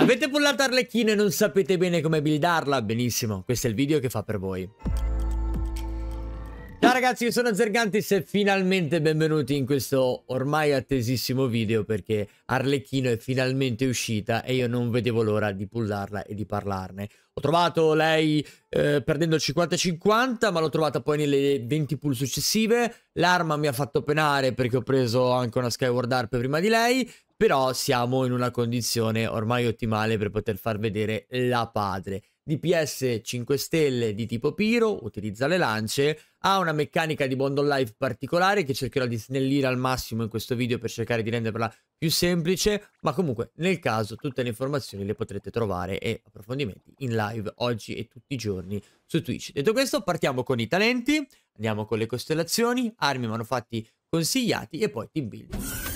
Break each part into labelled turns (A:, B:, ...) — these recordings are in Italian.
A: Avete pullato Arlecchino e non sapete bene come buildarla? Benissimo, questo è il video che fa per voi. Ciao ragazzi, io sono Zergantis e finalmente benvenuti in questo ormai attesissimo video perché Arlecchino è finalmente uscita e io non vedevo l'ora di pullarla e di parlarne. Ho trovato lei eh, perdendo 50-50, ma l'ho trovata poi nelle 20 pull successive. L'arma mi ha fatto penare perché ho preso anche una Skyward Arp prima di lei, però siamo in una condizione ormai ottimale per poter far vedere la padre. DPS 5 stelle di tipo Piro, utilizza le lance, ha una meccanica di Bond Life particolare che cercherò di snellire al massimo in questo video per cercare di renderla più semplice, ma comunque nel caso tutte le informazioni le potrete trovare e approfondimenti in live oggi e tutti i giorni su Twitch. Detto questo partiamo con i talenti, andiamo con le costellazioni, armi manufatti consigliati e poi team building.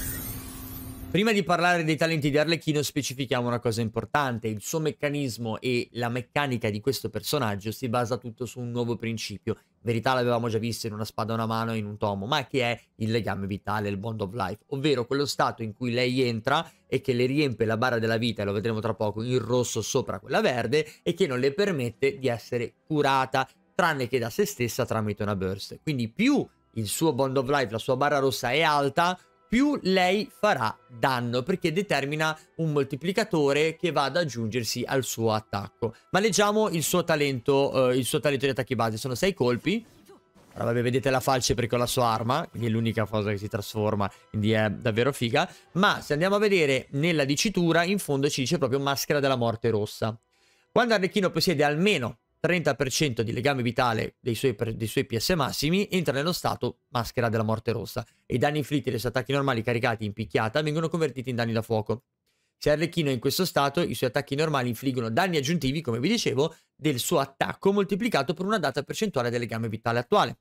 A: Prima di parlare dei talenti di Arlecchino specifichiamo una cosa importante, il suo meccanismo e la meccanica di questo personaggio si basa tutto su un nuovo principio, in verità l'avevamo già visto in una spada a una mano in un tomo, ma che è il legame vitale, il bond of life, ovvero quello stato in cui lei entra e che le riempie la barra della vita, e lo vedremo tra poco, in rosso sopra quella verde e che non le permette di essere curata, tranne che da se stessa tramite una burst. Quindi più il suo bond of life, la sua barra rossa è alta, più lei farà danno perché determina un moltiplicatore che va ad aggiungersi al suo attacco. Ma leggiamo il suo talento, eh, il suo talento di attacchi base, sono 6 colpi. Allora, vabbè, vedete la falce perché ho la sua arma, quindi è l'unica cosa che si trasforma, quindi è davvero figa. Ma se andiamo a vedere nella dicitura, in fondo ci dice proprio maschera della morte rossa. Quando Arlecchino possiede almeno 30% di legame vitale dei suoi, dei suoi, PS massimi, entra nello stato maschera della morte rossa e i danni inflitti dai suoi attacchi normali caricati in picchiata vengono convertiti in danni da fuoco. Se Arlecchino è in questo stato, i suoi attacchi normali infliggono danni aggiuntivi, come vi dicevo, del suo attacco moltiplicato per una data percentuale del legame vitale attuale.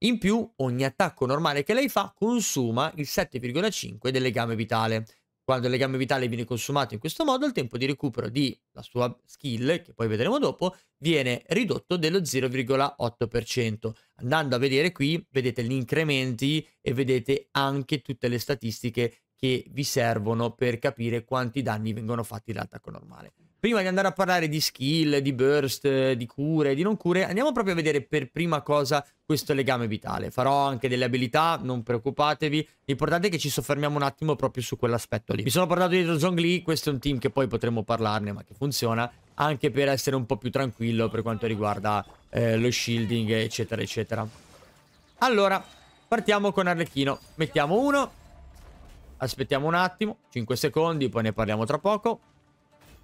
A: In più, ogni attacco normale che lei fa consuma il 7,5 del legame vitale, quando il legame vitale viene consumato in questo modo, il tempo di recupero della sua skill, che poi vedremo dopo, viene ridotto dello 0,8%. Andando a vedere qui, vedete gli incrementi e vedete anche tutte le statistiche che vi servono per capire quanti danni vengono fatti dall'attacco normale prima di andare a parlare di skill, di burst, di cure, di non cure, andiamo proprio a vedere per prima cosa questo legame vitale. Farò anche delle abilità, non preoccupatevi. L'importante è che ci soffermiamo un attimo proprio su quell'aspetto lì. Mi sono portato dietro Zhongli, questo è un team che poi potremmo parlarne, ma che funziona, anche per essere un po' più tranquillo per quanto riguarda eh, lo shielding, eccetera, eccetera. Allora, partiamo con Arlecchino. Mettiamo uno. Aspettiamo un attimo, 5 secondi, poi ne parliamo tra poco.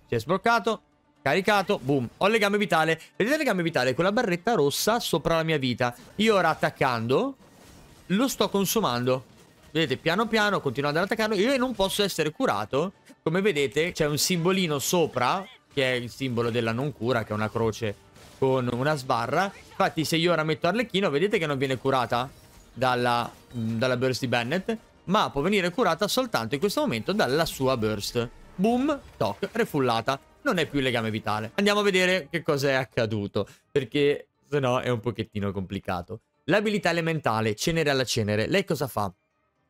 A: Si è sbloccato. Caricato, boom, ho il legame vitale Vedete il legame vitale? la barretta rossa sopra la mia vita Io ora attaccando Lo sto consumando Vedete, piano piano, continuando ad attaccare Io non posso essere curato Come vedete, c'è un simbolino sopra Che è il simbolo della non cura Che è una croce con una sbarra Infatti se io ora metto Arlecchino Vedete che non viene curata Dalla, dalla burst di Bennett Ma può venire curata soltanto in questo momento Dalla sua burst boom, toc, refullata. Non è più il legame vitale. Andiamo a vedere che cosa è accaduto, perché se no è un pochettino complicato. L'abilità elementale, cenere alla cenere, lei cosa fa?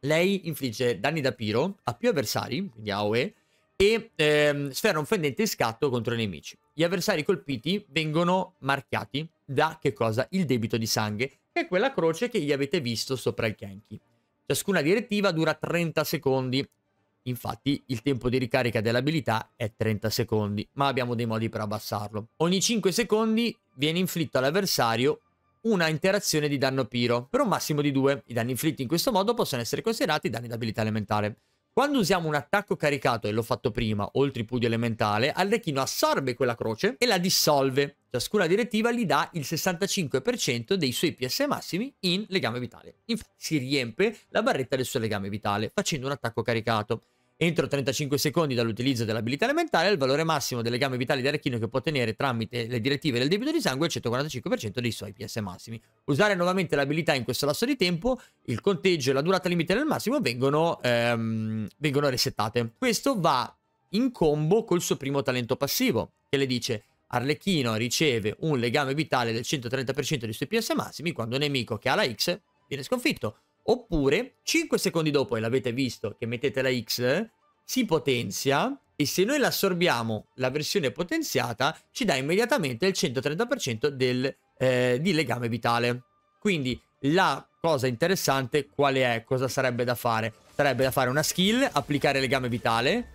A: Lei infligge danni da piro a più avversari, quindi AOE, e ehm, sfera un fendente scatto contro i nemici. Gli avversari colpiti vengono marchiati da che cosa? Il debito di sangue, che è quella croce che gli avete visto sopra il Kenki. Ciascuna direttiva dura 30 secondi, Infatti il tempo di ricarica dell'abilità è 30 secondi, ma abbiamo dei modi per abbassarlo. Ogni 5 secondi viene inflitto all'avversario una interazione di danno piro, per un massimo di 2. I danni inflitti in questo modo possono essere considerati danni d'abilità elementare. Quando usiamo un attacco caricato, e l'ho fatto prima, oltre il pudio elementale, Arlecchino assorbe quella croce e la dissolve. Ciascuna direttiva gli dà il 65% dei suoi PS massimi in legame vitale. Infatti si riempie la barretta del suo legame vitale, facendo un attacco caricato. Entro 35 secondi dall'utilizzo dell'abilità elementare, il valore massimo delle gambe vitali di Arachino che può ottenere tramite le direttive del debito di sangue è il 145% dei suoi PS massimi. Usare nuovamente l'abilità in questo lasso di tempo, il conteggio e la durata limite nel massimo vengono, ehm, vengono resettate. Questo va in combo col suo primo talento passivo, che le dice Arlecchino riceve un legame vitale del 130% dei suoi PS massimi quando un nemico che ha la X viene sconfitto. Oppure 5 secondi dopo, e l'avete visto che mettete la X, si potenzia e se noi l'assorbiamo la versione potenziata ci dà immediatamente il 130% del, eh, di legame vitale. Quindi la cosa interessante qual è? Cosa sarebbe da fare? Sarebbe da fare una skill, applicare legame vitale,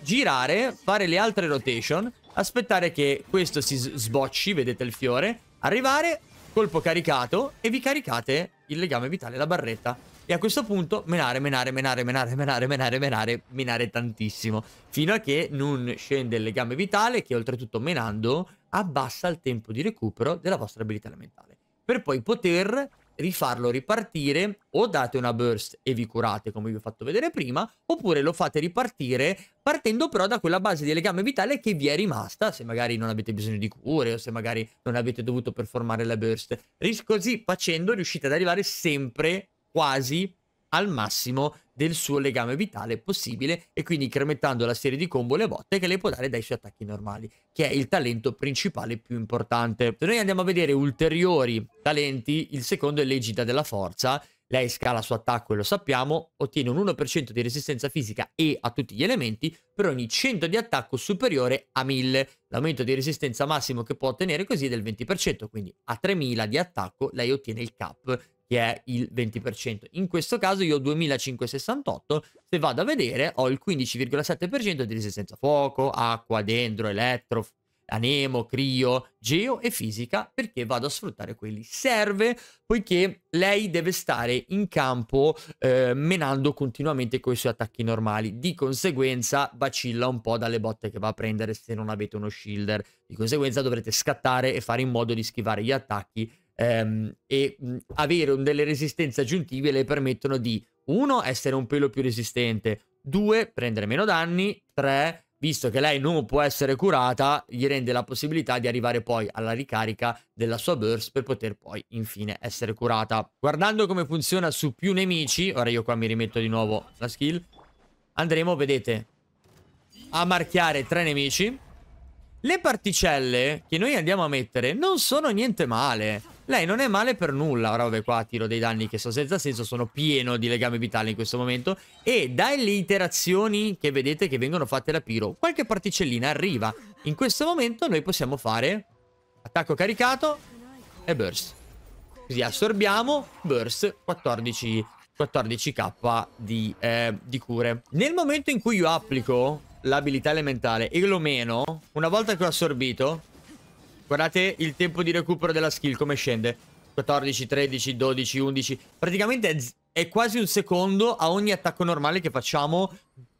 A: girare, fare le altre rotation, aspettare che questo si sbocci, vedete il fiore, arrivare, colpo caricato e vi caricate il legame vitale, la barretta. E a questo punto menare, menare, menare, menare, menare, menare, menare, menare tantissimo. Fino a che non scende il legame vitale che oltretutto menando abbassa il tempo di recupero della vostra abilità elementale. Per poi poter rifarlo ripartire o date una burst e vi curate come vi ho fatto vedere prima oppure lo fate ripartire partendo però da quella base di legame vitale che vi è rimasta se magari non avete bisogno di cure o se magari non avete dovuto performare la burst così facendo riuscite ad arrivare sempre quasi al massimo del suo legame vitale possibile e quindi incrementando la serie di combo le botte che lei può dare dai suoi attacchi normali, che è il talento principale più importante. Se noi andiamo a vedere ulteriori talenti, il secondo è l'egida della forza, lei scala il suo attacco e lo sappiamo, ottiene un 1% di resistenza fisica e a tutti gli elementi per ogni 100 di attacco superiore a 1000. L'aumento di resistenza massimo che può ottenere così è del 20%, quindi a 3000 di attacco lei ottiene il cap che è il 20%. In questo caso io ho 2568, se vado a vedere ho il 15,7% di resistenza fuoco, acqua, dendro, elettro, anemo, crio, geo e fisica perché vado a sfruttare quelli. Serve poiché lei deve stare in campo eh, menando continuamente con i suoi attacchi normali, di conseguenza vacilla un po' dalle botte che va a prendere se non avete uno shielder, di conseguenza dovrete scattare e fare in modo di schivare gli attacchi ehm, e mh, mhmm, avere delle resistenze aggiuntive le permettono di, uno, essere un pelo più resistente, due, prendere meno danni, tre, visto che lei non può essere curata, gli rende la possibilità di arrivare poi alla ricarica della sua burst per poter poi infine essere curata. Guardando come funziona su più nemici, ora io qua mi rimetto di nuovo la skill, andremo, vedete, a marchiare tre nemici. Le particelle che noi andiamo a mettere non sono niente male. Lei non è male per nulla, ora vabbè qua tiro dei danni che sono senza senso, sono pieno di legame vitale in questo momento e dalle iterazioni che vedete che vengono fatte da Piro, qualche particellina arriva. In questo momento noi possiamo fare attacco caricato e burst. Così assorbiamo burst 14, 14k di, eh, di cure. Nel momento in cui io applico l'abilità elementale e lo meno, una volta che ho assorbito, Guardate il tempo di recupero della skill come scende. 14, 13, 12, 11. Praticamente è, è quasi un secondo a ogni attacco normale che facciamo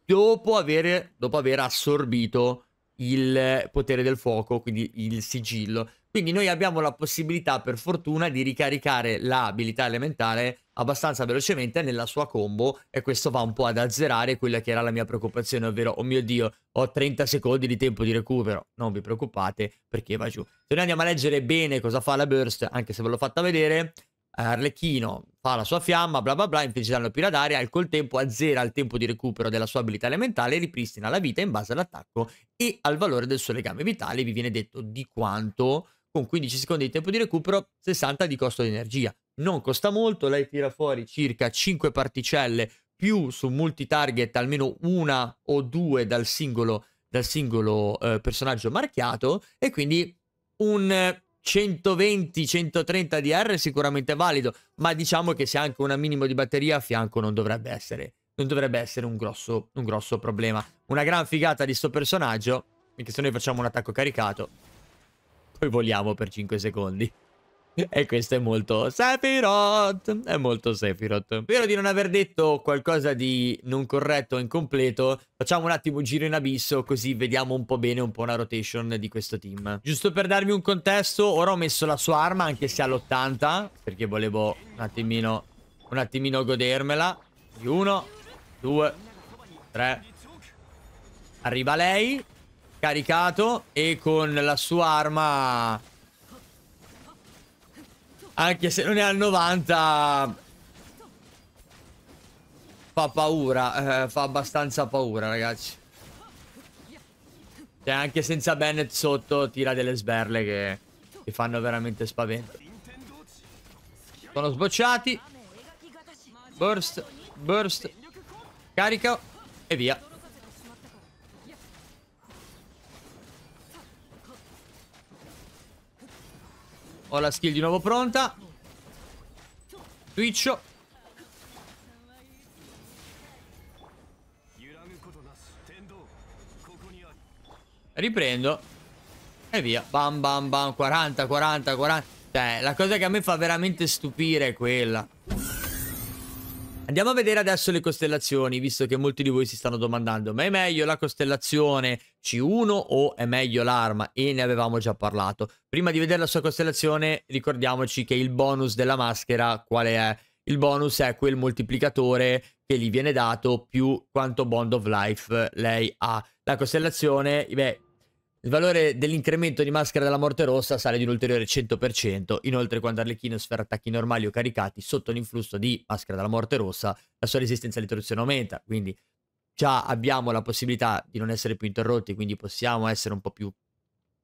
A: dopo aver, dopo aver assorbito il potere del fuoco, quindi il sigillo. Quindi noi abbiamo la possibilità, per fortuna, di ricaricare l'abilità elementare abbastanza velocemente nella sua combo e questo va un po' ad azzerare quella che era la mia preoccupazione, ovvero, oh mio Dio, ho 30 secondi di tempo di recupero, non vi preoccupate perché va giù. Se noi andiamo a leggere bene cosa fa la burst, anche se ve l'ho fatta vedere, Arlecchino fa la sua fiamma, bla bla bla, infliggeranno pila d'aria e col tempo azzera il tempo di recupero della sua abilità elementale e ripristina la vita in base all'attacco e al valore del suo legame vitale, vi viene detto di quanto, con 15 secondi di tempo di recupero, 60 di costo di energia. Non costa molto, lei tira fuori circa 5 particelle più su multi-target almeno una o due dal singolo, dal singolo eh, personaggio marchiato e quindi un 120-130 DR è sicuramente valido, ma diciamo che se anche un minimo di batteria a fianco non dovrebbe essere, non dovrebbe essere un, grosso, un grosso problema. Una gran figata di sto personaggio, perché se noi facciamo un attacco caricato, poi voliamo per 5 secondi. E questo è molto Sephiroth, è molto Sephiroth. Spero di non aver detto qualcosa di non corretto o incompleto. Facciamo un attimo un giro in abisso così vediamo un po' bene un po' una rotation di questo team. Giusto per darvi un contesto, ora ho messo la sua arma anche se all'80 perché volevo un attimino, un attimino godermela. Di uno, due, tre. Arriva lei, caricato e con la sua arma anche se non è al 90 Fa paura eh, Fa abbastanza paura ragazzi Cioè anche senza Bennett sotto Tira delle sberle che, Ti fanno veramente spavento Sono sbocciati Burst Burst Carico E via Ho la skill di nuovo pronta. Twitch. Riprendo. E via. Bam bam bam. 40, 40, 40. Cioè, la cosa che a me fa veramente stupire è quella. Andiamo a vedere adesso le costellazioni, visto che molti di voi si stanno domandando, ma è meglio la costellazione C1 o è meglio l'arma? E ne avevamo già parlato. Prima di vedere la sua costellazione, ricordiamoci che il bonus della maschera qual è? Il bonus è quel moltiplicatore che gli viene dato più quanto Bond of Life lei ha. La costellazione, beh, il valore dell'incremento di maschera della morte rossa sale di un ulteriore 100%, inoltre quando Arlecchino sferra attacchi normali o caricati sotto l'influsso di maschera della morte rossa, la sua resistenza all'interruzione aumenta, quindi già abbiamo la possibilità di non essere più interrotti, quindi possiamo essere un po' più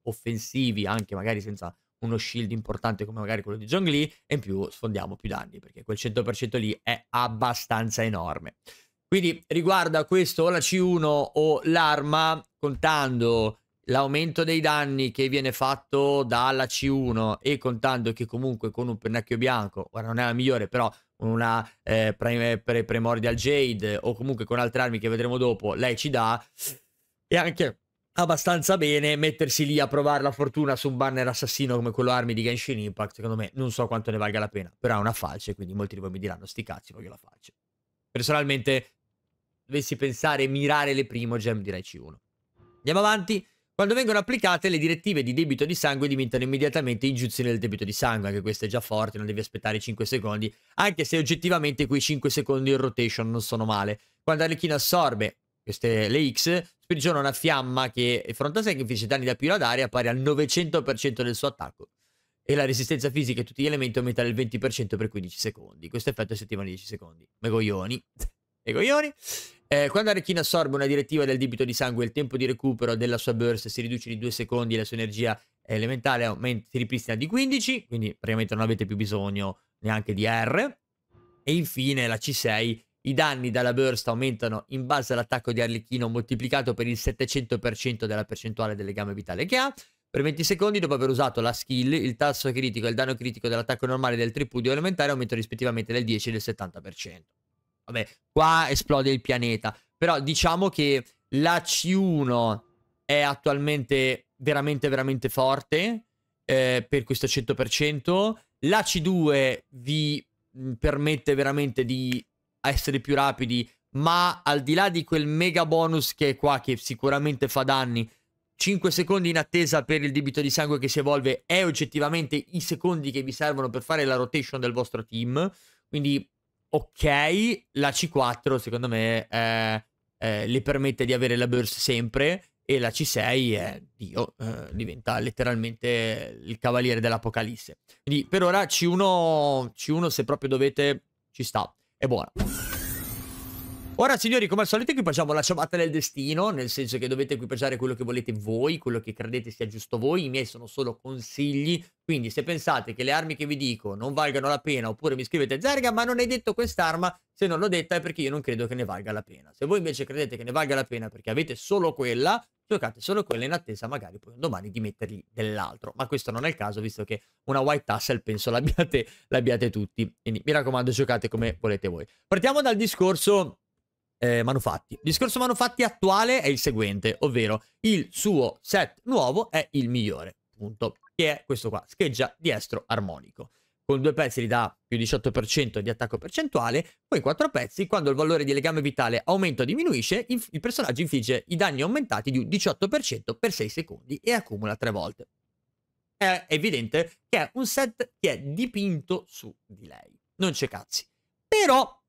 A: offensivi anche magari senza uno shield importante come magari quello di Zhongli e in più sfondiamo più danni perché quel 100% lì è abbastanza enorme. Quindi riguardo a questo o la C1 o l'arma, contando l'aumento dei danni che viene fatto dalla C1 e contando che comunque con un pennacchio bianco, ora non è la migliore, però una eh, pre, pre, Primordial Jade o comunque con altre armi che vedremo dopo, lei ci dà e anche abbastanza bene mettersi lì a provare la fortuna su un banner assassino come quello armi di Genshin Impact, secondo me non so quanto ne valga la pena, però è una falce, quindi molti di voi mi diranno sti cazzi, voglio la falce. Personalmente dovessi pensare mirare le primo gem direi C1. Andiamo avanti. Quando vengono applicate le direttive di debito di sangue diventano immediatamente ingiuzioni del debito di sangue, anche questo è già forte, non devi aspettare 5 secondi, anche se oggettivamente quei 5 secondi in rotation non sono male. Quando Arlecchino assorbe queste, le X, sprigiona una fiamma che sé che sacrifici danni da più ad aria pari al 900% del suo attacco e la resistenza fisica e tutti gli elementi aumenta del 20% per 15 secondi. Questo effetto è settimana di 10 secondi. Megoglioni e coglioni. Eh, quando Arechino assorbe una direttiva del debito di sangue, il tempo di recupero della sua burst si riduce di 2 secondi e la sua energia elementale aumenta, si ripristina di 15, quindi praticamente non avete più bisogno neanche di R. E infine la C6, i danni dalla burst aumentano in base all'attacco di Arlecchino moltiplicato per il 700% della percentuale del legame vitale che ha. Per 20 secondi, dopo aver usato la skill, il tasso critico e il danno critico dell'attacco normale del tripudio elementare aumentano rispettivamente del 10 e del 70%. Vabbè, qua esplode il pianeta. Però diciamo che la C1 è attualmente veramente, veramente forte eh, per questo 100%. La C2 vi mm, permette veramente di essere più rapidi, ma al di là di quel mega bonus che è qua, che sicuramente fa danni, 5 secondi in attesa per il debito di sangue che si evolve è oggettivamente i secondi che vi servono per fare la rotation del vostro team. Quindi ok, la C4 secondo me eh, eh, le permette di avere la burst sempre e la C6 è Dio, eh, diventa letteralmente il cavaliere dell'Apocalisse. Quindi per ora C1, C1 se proprio dovete ci sta, è buona. Ora signori, come al solito equipaggiamo la ciabatta del destino, nel senso che dovete equipaggiare quello che volete voi, quello che credete sia giusto voi, i miei sono solo consigli, quindi se pensate che le armi che vi dico non valgano la pena oppure mi scrivete Zerga ma non hai detto quest'arma, se non l'ho detta è perché io non credo che ne valga la pena. Se voi invece credete che ne valga la pena perché avete solo quella, giocate solo quella in attesa magari poi un domani di mettergli dell'altro. Ma questo non è il caso visto che una white tassel penso l'abbiate, l'abbiate tutti. Quindi mi raccomando giocate come volete voi. Partiamo dal discorso eh, manufatti. Il discorso manufatti attuale è il seguente, ovvero il suo set nuovo è il migliore, punto, che è questo qua, scheggia diestro armonico. Con due pezzi gli dà più 18% di attacco percentuale, poi quattro pezzi, quando il valore di legame vitale aumenta o diminuisce, il personaggio infligge i danni aumentati di un 18% per 6 secondi e accumula 3 volte. È evidente che è un set che è dipinto su di lei. Non c'è cazzi. Però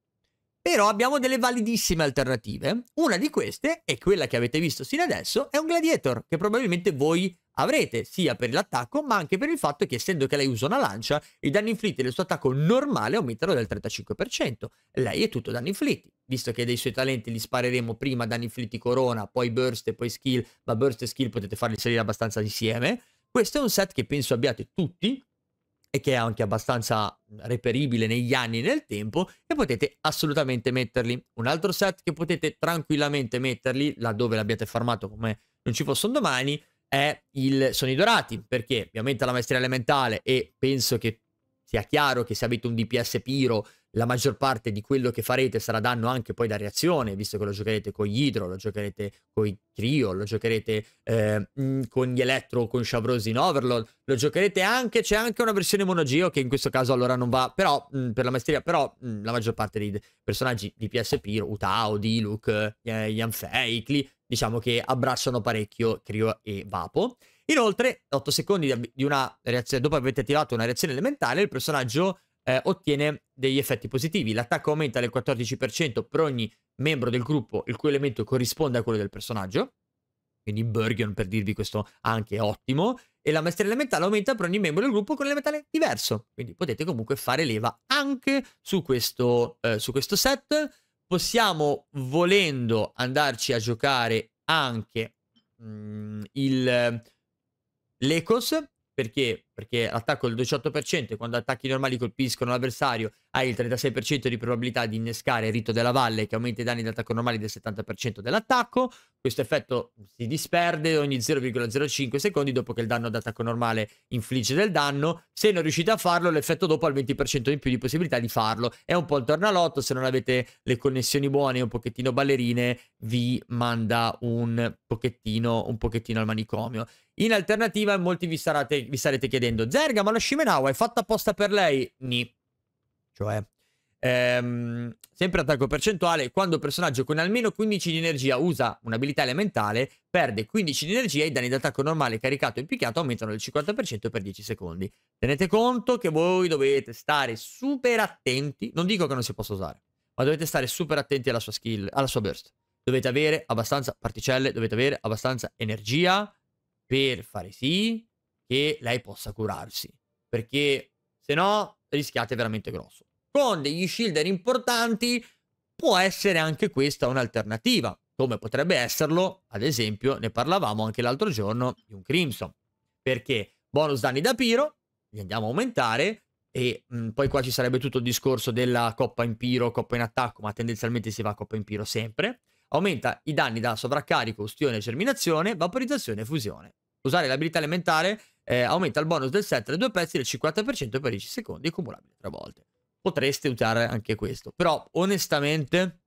A: però abbiamo delle validissime alternative. Una di queste, e quella che avete visto sino adesso, è un Gladiator, che probabilmente voi avrete, sia per l'attacco, ma anche per il fatto che essendo che lei usa una lancia, i danni inflitti del suo attacco normale aumentano del 35%. Lei è tutto danni inflitti, visto che dei suoi talenti li spareremo prima danni inflitti corona, poi burst e poi skill, ma burst e skill potete farli salire abbastanza insieme. Questo è un set che penso abbiate tutti, e che è anche abbastanza mhmm, reperibile negli anni e nel tempo e potete assolutamente metterli. Un altro set che potete tranquillamente metterli laddove l'abbiate farmato come non ci fossero domani è il, sono i dorati perché ovviamente la maestria elementale e penso che sia chiaro che se avete un DPS Piro la maggior parte di quello che farete sarà danno anche poi da reazione, visto che lo giocherete con gli idro, lo giocherete con i trio, lo giocherete eh, con gli elettro, con Shavrosi in Overlord, lo giocherete anche, c'è anche una versione monogeo che in questo caso allora non va, però mh, per la maestria, però mh, la maggior parte dei personaggi di PSP, Utao, Diluc, eh, Yanfei, Kli, diciamo che abbracciano parecchio Crio e Vapo. Inoltre, 8 secondi di una reazione, dopo avete attivato una reazione elementale, il personaggio eh, ottiene degli effetti positivi. L'attacco aumenta del 14% per ogni membro del gruppo il cui elemento corrisponde a quello del personaggio. Quindi Bergion, per dirvi questo, anche ottimo. E la maestria elementale aumenta per ogni membro del gruppo con l'elementale diverso. Quindi potete comunque fare leva anche su questo, eh, su questo set. Possiamo, volendo, andarci a giocare anche mh, mm, il eh, l'Ecos, perché? Perché l'attacco è del 18% e quando attacchi normali colpiscono l'avversario hai il 36% di probabilità di innescare il rito della valle che aumenta i danni dell'attacco normale del 70% dell'attacco. Questo effetto si disperde ogni 0,05 secondi dopo che il danno d'attacco normale infligge del danno. Se non riuscite a farlo, l'effetto dopo ha il 20% in più di possibilità di farlo. È un po' il tornalotto, se non avete le connessioni buone e un pochettino ballerine vi manda un pochettino, un pochettino al manicomio. In alternativa, molti vi, sarate, vi sarete chiedendo: Zerga, ma la Shimenawa è fatta apposta per lei? Ni. Cioè, ehm, sempre attacco percentuale. Quando un personaggio con almeno 15 di energia usa un'abilità elementale, perde 15 di energia e i danni d'attacco normale caricato e picchiato aumentano del 50% per 10 secondi. Tenete conto che voi dovete stare super attenti. Non dico che non si possa usare, ma dovete stare super attenti alla sua skill, alla sua burst. Dovete avere abbastanza particelle, dovete avere abbastanza energia per fare sì che lei possa curarsi, perché se no rischiate veramente grosso. Con degli shielder importanti può essere anche questa un'alternativa, come potrebbe esserlo, ad esempio, ne parlavamo anche l'altro giorno di un Crimson, perché bonus danni da Piro, li andiamo a aumentare, e mh, mm, poi qua ci sarebbe tutto il discorso della coppa in piro, coppa in attacco, ma tendenzialmente si va a coppa in piro sempre. Aumenta i danni da sovraccarico, ustione, germinazione, vaporizzazione e fusione usare l'abilità elementare eh, aumenta il bonus del set dei due pezzi del 50% per 10 secondi, cumulabile tre volte. Potreste usare anche questo, però onestamente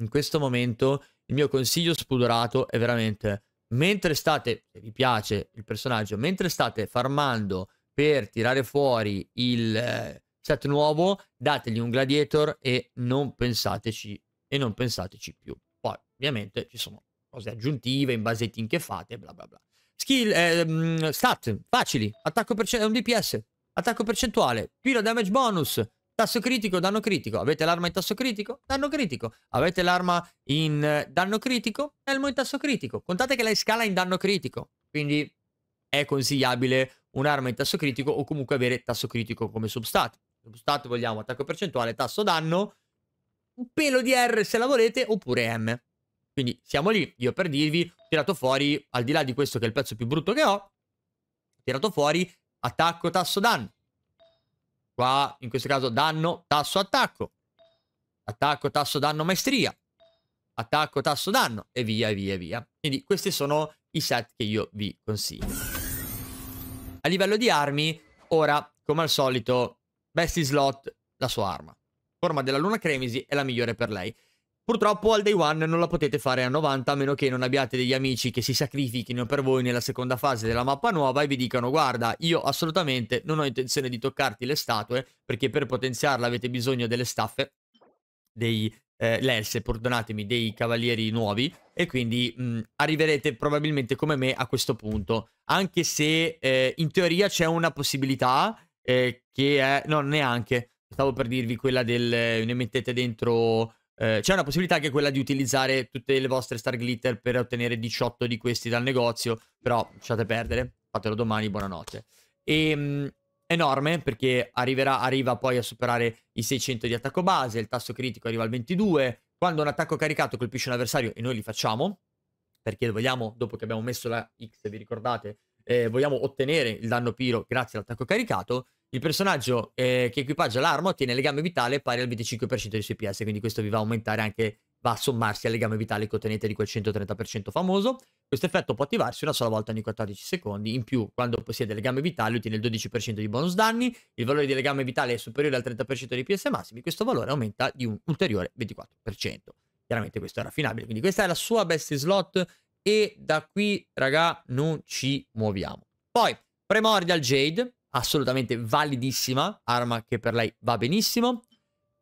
A: in questo momento il mio consiglio spudorato è veramente mentre state, se vi piace il personaggio, mentre state farmando per tirare fuori il eh, set nuovo, dategli un gladiator e non pensateci e non pensateci più. Poi ovviamente ci sono cose aggiuntive in base ai team che fate, bla bla bla. Skill, eh, stat, facili. Attacco percentuale, DPS. Attacco percentuale. Pilo damage bonus. Tasso critico, danno critico. Avete l'arma in tasso critico? Danno critico. Avete l'arma in eh, danno critico? Elmo in tasso critico. Contate che lei scala in danno critico. Quindi è consigliabile un'arma in tasso critico o comunque avere tasso critico come substat. Substat vogliamo attacco percentuale, tasso danno, un pelo di R se la volete oppure M. Quindi siamo lì, io per dirvi, ho tirato fuori, al di là di questo che è il pezzo più brutto che ho, ho tirato fuori attacco, tasso, danno. Qua, in questo caso, danno, tasso, attacco. Attacco, tasso, danno, maestria. Attacco, tasso, danno, e via, e via, e via. Quindi questi sono i set che io vi consiglio. A livello di armi, ora, come al solito, Bestie Slot, la sua arma. Forma della Luna Cremisi è la migliore per lei. Purtroppo al day one non la potete fare a 90 a meno che non abbiate degli amici che si sacrifichino per voi nella seconda fase della mappa nuova e vi dicano guarda io assolutamente non ho intenzione di toccarti le statue perché per potenziarla avete bisogno delle staffe, dei eh, l'else, perdonatemi, dei cavalieri nuovi e quindi mh, mm, arriverete probabilmente come me a questo punto anche se eh, in teoria c'è una possibilità eh, che è... no neanche, stavo per dirvi quella del... Eh, ne mettete dentro eh, c'è una possibilità che è quella di utilizzare tutte le vostre star glitter per ottenere 18 di questi dal negozio, però lasciate perdere, fatelo domani, buonanotte. E, ehm, mh, enorme perché arriverà, arriva poi a superare i 600 di attacco base, il tasso critico arriva al 22, quando un attacco caricato colpisce un avversario e noi li facciamo, perché vogliamo, dopo che abbiamo messo la X, vi ricordate, eh, vogliamo ottenere il danno piro grazie all'attacco caricato, il personaggio eh, che equipaggia l'arma ottiene legame vitale pari al 25% dei suoi PS, quindi questo vi va a aumentare anche, va a sommarsi al legame vitale che ottenete di quel 130% famoso. Questo effetto può attivarsi una sola volta ogni 14 secondi, in più quando possiede legame vitale ottiene il 12% di bonus danni, il valore di legame vitale è superiore al 30% dei PS massimi, questo valore aumenta di un ulteriore 24%. Chiaramente questo è raffinabile, quindi questa è la sua best slot e da qui, raga, non ci muoviamo. Poi, Primordial Jade, assolutamente validissima, arma che per lei va benissimo.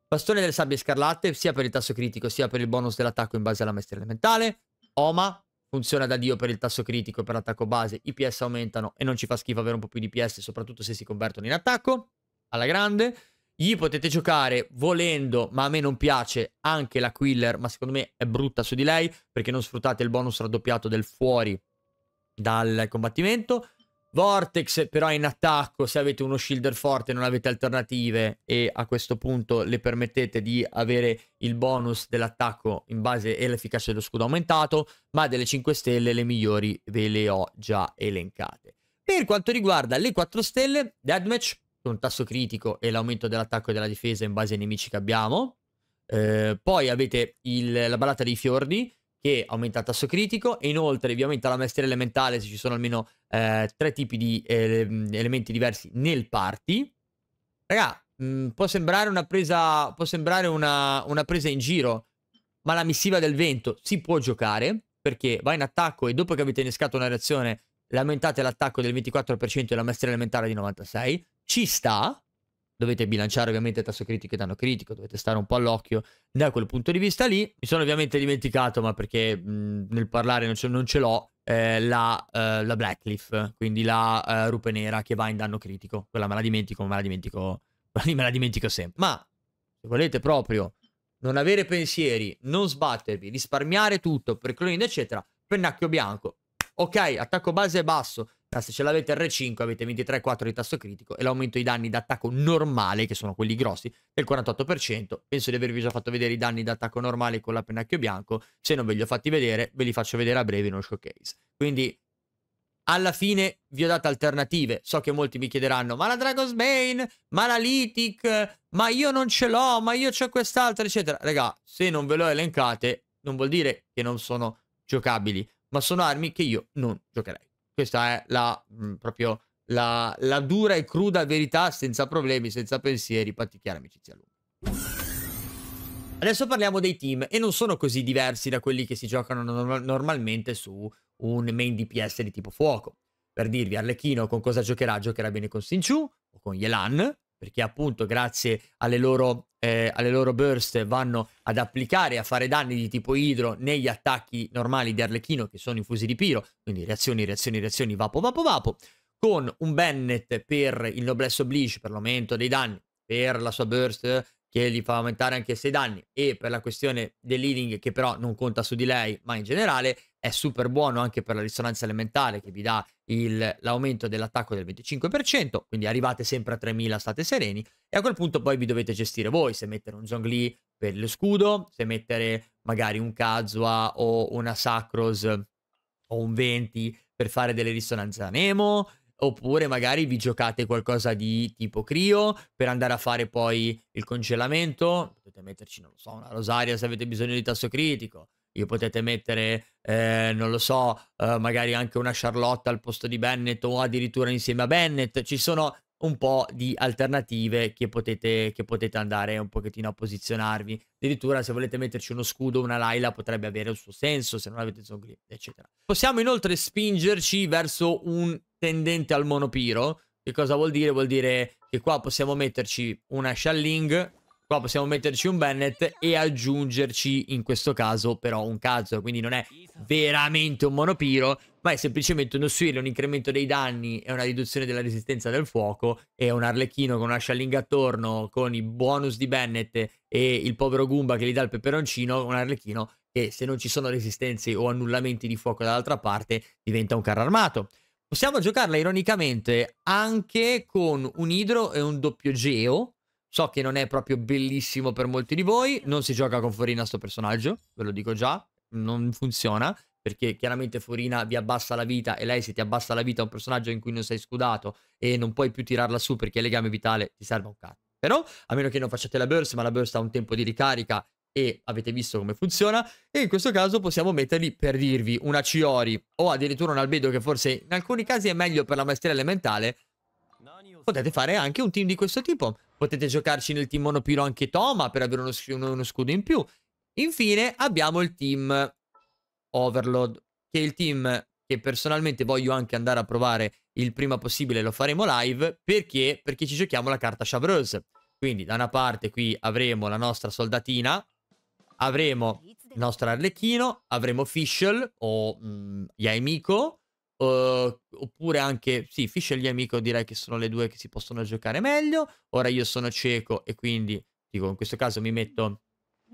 A: Bastone delle sabbie scarlatte, sia per il tasso critico, sia per il bonus dell'attacco in base alla maestria elementale. Oma, funziona da dio per il tasso critico e per l'attacco base, i PS aumentano e non ci fa schifo avere un po' più di PS, soprattutto se si convertono in attacco, alla grande. Gli potete giocare volendo, ma a me non piace, anche la Quiller, ma secondo me è brutta su di lei, perché non sfruttate il bonus raddoppiato del fuori dal combattimento. Vortex però è in attacco se avete uno shielder forte non avete alternative e a questo punto le permettete di avere il bonus dell'attacco in base all'efficacia dello scudo aumentato ma delle 5 stelle le migliori ve le ho già elencate. Per quanto riguarda le 4 stelle, Deathmatch con un tasso critico e l'aumento dell'attacco e della difesa in base ai nemici che abbiamo. Eh, poi avete il, la ballata dei fiordi che aumenta il tasso critico e inoltre vi aumenta la maestria elementale se ci sono almeno eh, tre tipi di eh, elementi diversi nel party. Raga, mh, mm, può sembrare, una presa, può sembrare una, una presa in giro, ma la missiva del vento si può giocare perché va in attacco e dopo che avete innescato una reazione aumentate l'attacco del 24% e la maestria elementare di 96. Ci sta, dovete bilanciare ovviamente tasso critico e danno critico, dovete stare un po' all'occhio da quel punto di vista lì. Mi sono ovviamente dimenticato, ma perché mh, nel parlare non ce, non ce l'ho, eh, la, eh, la Blackleaf, quindi la eh, rupe nera che va in danno critico. Quella me la dimentico, me la dimentico, me la dimentico sempre. Ma se volete proprio non avere pensieri, non sbattervi, risparmiare tutto per cloning, eccetera, pennacchio bianco. Ok, attacco base basso, se ce l'avete R5 avete 23,4 di tasso critico e l'aumento di danni d'attacco normale, che sono quelli grossi, del 48%. Penso di avervi già fatto vedere i danni d'attacco normale con la pennacchio bianco. Se non ve li ho fatti vedere, ve li faccio vedere a breve in uno showcase. Quindi alla fine vi ho dato alternative. So che molti mi chiederanno: ma la Dragon's Bane, ma la Litic, ma io non ce l'ho, ma io c'ho quest'altra, eccetera. Raga, se non ve le ho elencate, non vuol dire che non sono giocabili, ma sono armi che io non giocherei. Questa è la mh, mm, proprio la, la, dura e cruda verità senza problemi, senza pensieri, patticchiare amicizia lunga. Adesso parliamo dei team e non sono così diversi da quelli che si giocano norm normalmente su un main DPS di tipo fuoco. Per dirvi, Arlecchino con cosa giocherà? Giocherà bene con Sinchu o con Yelan, perché appunto grazie alle loro, eh, alle loro burst vanno ad applicare, e a fare danni di tipo idro negli attacchi normali di Arlecchino che sono infusi di piro, quindi reazioni, reazioni, reazioni, vapo, vapo, vapo, con un Bennett per il Noblesse Oblige, per l'aumento dei danni, per la sua burst che gli fa aumentare anche 6 danni e per la questione dell'healing che però non conta su di lei ma in generale è super buono anche per la risonanza elementale che vi dà il, l'aumento dell'attacco del 25% quindi arrivate sempre a 3000 state sereni e a quel punto poi vi dovete gestire voi se mettere un Zhongli per lo scudo se mettere magari un Kazua o una Sacros o un 20 per fare delle risonanze a Nemo Oppure magari vi giocate qualcosa di tipo crio per andare a fare poi il congelamento. Potete metterci, non lo so, una rosaria se avete bisogno di tasso critico. Io potete mettere, eh, non lo so, eh, magari anche una Charlotte al posto di Bennett o addirittura insieme a Bennett. Ci sono un po' di alternative che potete, che potete andare un pochettino a posizionarvi. Addirittura se volete metterci uno scudo, una Laila potrebbe avere il suo senso se non avete Zongli, eccetera. Possiamo inoltre spingerci verso un tendente al monopiro. Che cosa vuol dire? Vuol dire che qua possiamo metterci una Shalling Qua possiamo metterci un Bennett e aggiungerci in questo caso però un Khazor, quindi non è veramente un monopiro, ma è semplicemente uno swirl, un incremento dei danni e una riduzione della resistenza del fuoco e un arlecchino con una scialinga attorno, con i bonus di Bennett e il povero Goomba che gli dà il peperoncino, un arlecchino che se non ci sono resistenze o annullamenti di fuoco dall'altra parte diventa un carro armato. Possiamo giocarla ironicamente anche con un idro e un doppio geo, So che non è proprio bellissimo per molti di voi, non si gioca con Forina sto personaggio, ve lo dico già, non funziona, perché chiaramente Forina vi abbassa la vita e lei se ti abbassa la vita a un personaggio in cui non sei scudato e non puoi più tirarla su perché è legame vitale ti serve un cazzo. Però, a meno che non facciate la burst, ma la burst ha un tempo di ricarica e avete visto come funziona, e in questo caso possiamo metterli, per dirvi, una Ciori o addirittura un Albedo che forse in alcuni casi è meglio per la maestria elementale, potete fare anche un team di questo tipo. Potete giocarci nel team monopiro anche Toma per avere uno, uno, uno scudo in più. Infine abbiamo il team Overload, che è il team che personalmente voglio anche andare a provare il prima possibile, lo faremo live, perché? Perché ci giochiamo la carta Chavreuse. Quindi da una parte qui avremo la nostra soldatina, avremo il nostro Arlecchino, avremo Fischl o mh, mm, Yaimiko, Uh, oppure anche, sì, Fischer e gli amico direi che sono le due che si possono giocare meglio. Ora io sono cieco e quindi, dico, in questo caso mi metto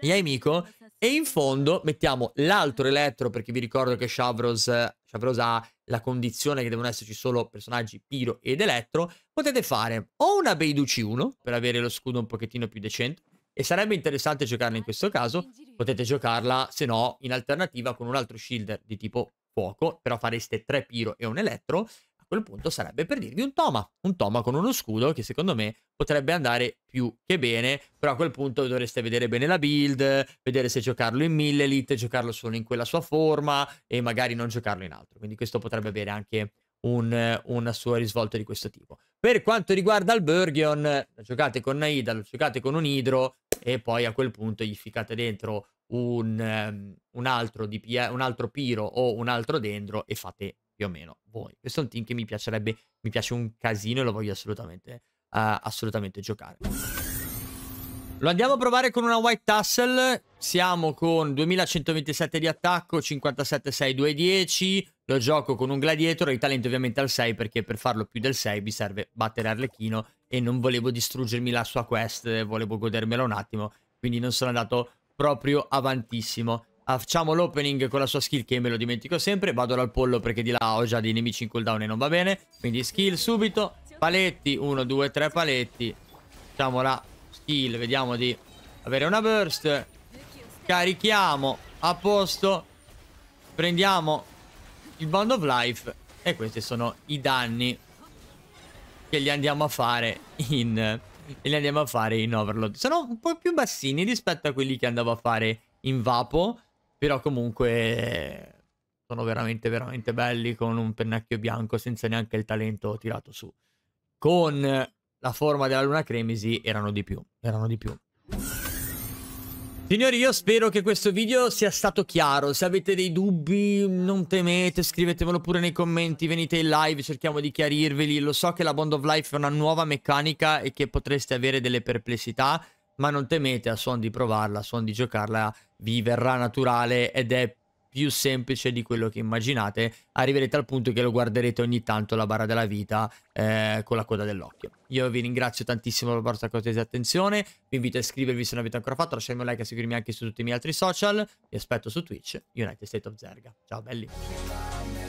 A: gli amico. E in fondo mettiamo l'altro elettro, perché vi ricordo che Shavros, Shavros ha la condizione che devono esserci solo personaggi Piro ed Elettro. Potete fare o una Beidou C1, per avere lo scudo un pochettino più decente, e sarebbe interessante giocarla in questo caso. Potete giocarla, se no, in alternativa con un altro shielder di tipo fuoco, però fareste tre piro e un elettro, a quel punto sarebbe per dirvi un toma, un toma con uno scudo che secondo me potrebbe andare più che bene, però a quel punto dovreste vedere bene la build, vedere se giocarlo in 1000 elite, giocarlo solo in quella sua forma e magari non giocarlo in altro, quindi questo potrebbe avere anche un, una sua risvolta di questo tipo. Per quanto riguarda il la giocate con Naida, lo giocate con un Idro e poi a quel punto gli ficcate dentro un, ehm, un, altro DPI, un altro Piro o un altro Dendro e fate più o meno voi. Questo è un team che mi piacerebbe, mi piace un casino e lo voglio assolutamente, uh, assolutamente giocare. Lo andiamo a provare con una White Tassel, siamo con 2127 di attacco, 57 6 2 10, lo gioco con un gladiator e i talenti ovviamente al 6 perché per farlo più del 6 mi serve battere Arlecchino e non volevo distruggermi la sua quest, volevo godermela un attimo, quindi non sono andato proprio avantissimo. facciamo l'opening con la sua skill che me lo dimentico sempre. Vado dal pollo perché di là ho già dei nemici in cooldown e non va bene. Quindi skill subito. Paletti, 1, 2, 3 paletti. Facciamo la skill, vediamo di avere una burst. Carichiamo, a posto. Prendiamo il Band of Life e questi sono i danni che li andiamo a fare in, e li andiamo a fare in Overload. Sono un po' più bassini rispetto a quelli che andavo a fare in Vapo, però comunque sono veramente veramente belli con un pennacchio bianco senza neanche il talento tirato su. Con la forma della luna cremisi erano di più, erano di più. Signori, io spero che questo video sia stato chiaro. Se avete dei dubbi, non temete, scrivetemelo pure nei commenti, venite in live, cerchiamo di chiarirveli. Lo so che la Bond of Life è una nuova meccanica e che potreste avere delle perplessità, ma non temete, a suon di provarla, a suon di giocarla, vi verrà naturale ed è più semplice di quello che immaginate, arriverete al punto che lo guarderete ogni tanto la barra della vita eh, con la coda dell'occhio. Io vi ringrazio tantissimo per la vostra cortesia e attenzione, vi invito a iscrivervi se non avete ancora fatto, lasciatemi un like e seguirmi anche su tutti i miei altri social, vi aspetto su Twitch, United State of Zerga. Ciao belli!